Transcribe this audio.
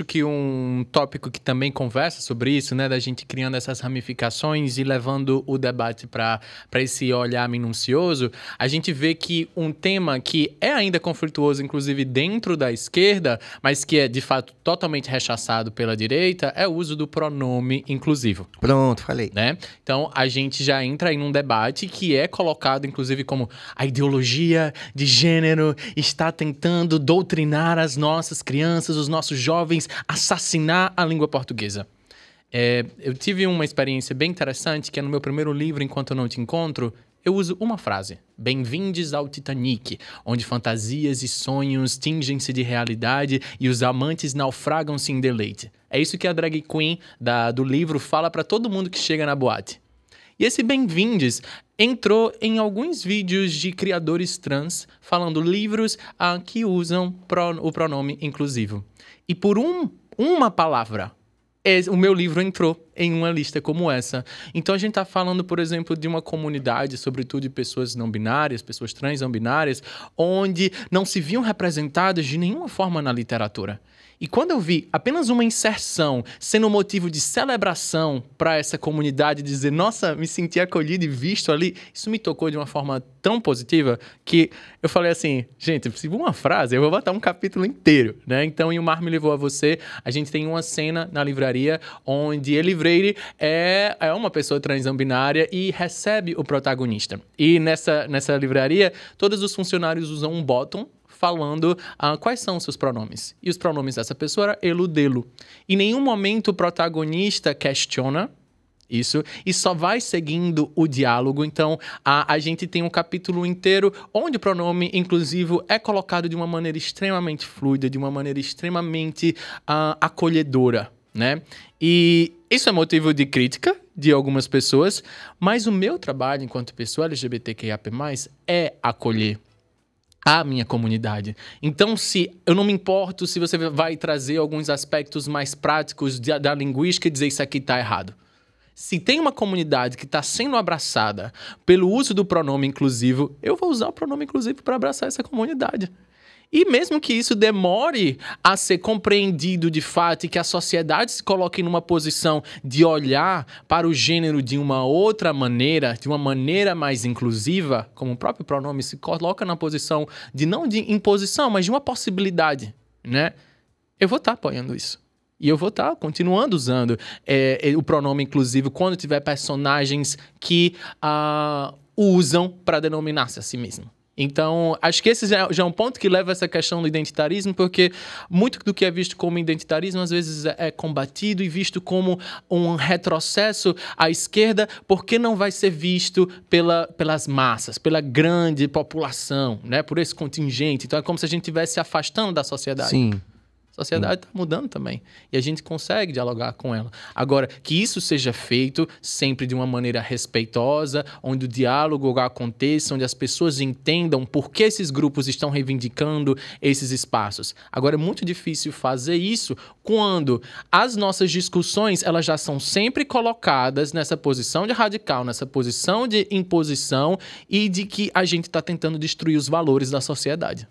acho que um tópico que também conversa sobre isso, né, da gente criando essas ramificações e levando o debate para esse olhar minucioso, a gente vê que um tema que é ainda conflituoso, inclusive dentro da esquerda, mas que é de fato totalmente rechaçado pela direita, é o uso do pronome inclusivo. Pronto, falei. Né? Então a gente já entra em um debate que é colocado, inclusive, como a ideologia de gênero está tentando doutrinar as nossas crianças, os nossos jovens assassinar a língua portuguesa. É, eu tive uma experiência bem interessante que é no meu primeiro livro, Enquanto Não Te Encontro, eu uso uma frase: bem vindes ao Titanic, onde fantasias e sonhos tingem-se de realidade e os amantes naufragam-se em deleite. É isso que a drag queen da, do livro fala para todo mundo que chega na boate. E esse bem-vindes entrou em alguns vídeos de criadores trans falando livros ah, que usam pro, o pronome inclusivo. E por um, uma palavra, o meu livro entrou em uma lista como essa. Então a gente está falando, por exemplo, de uma comunidade, sobretudo de pessoas não binárias, pessoas trans não binárias, onde não se viam representadas de nenhuma forma na literatura. E quando eu vi apenas uma inserção sendo motivo de celebração para essa comunidade, dizer, nossa, me senti acolhido e visto ali, isso me tocou de uma forma tão positiva que eu falei assim, gente, se uma frase, eu vou botar um capítulo inteiro, né? Então, E o Mar Me Levou a Você, a gente tem uma cena na livraria onde ele Livreire é, é uma pessoa transambinária e recebe o protagonista. E nessa, nessa livraria, todos os funcionários usam um bottom falando ah, quais são os seus pronomes. E os pronomes dessa pessoa era eludê-lo. Em nenhum momento o protagonista questiona isso e só vai seguindo o diálogo. Então, a, a gente tem um capítulo inteiro onde o pronome inclusivo é colocado de uma maneira extremamente fluida, de uma maneira extremamente ah, acolhedora né? E isso é motivo de crítica de algumas pessoas, mas o meu trabalho enquanto pessoa LGBTQIAP+, é acolher a minha comunidade. Então, se eu não me importo se você vai trazer alguns aspectos mais práticos de, da linguística e dizer isso aqui está errado. Se tem uma comunidade que está sendo abraçada pelo uso do pronome inclusivo, eu vou usar o pronome inclusivo para abraçar essa comunidade. E mesmo que isso demore a ser compreendido de fato e que a sociedade se coloque numa posição de olhar para o gênero de uma outra maneira, de uma maneira mais inclusiva, como o próprio pronome se coloca na posição de não de imposição, mas de uma possibilidade, né? Eu vou estar tá apoiando isso. E eu vou estar tá continuando usando é, é, o pronome inclusivo quando tiver personagens que uh, usam para denominar-se a si mesmo. Então, acho que esse é, já, é um ponto que leva a essa questão do identitarismo, porque muito do que é visto como identitarismo às vezes é, é combatido e visto como um retrocesso à esquerda, porque não vai ser visto pela, pelas massas, pela grande população, né? por esse contingente. Então, é como se a gente estivesse afastando da sociedade. Sim sociedade está hum. mudando também. E a gente consegue dialogar com ela. Agora, que isso seja feito sempre de uma maneira respeitosa, onde o diálogo aconteça, onde as pessoas entendam por que esses grupos estão reivindicando esses espaços. Agora, é muito difícil fazer isso quando as nossas discussões elas já são sempre colocadas nessa posição de radical, nessa posição de imposição e de que a gente está tentando destruir os valores da sociedade.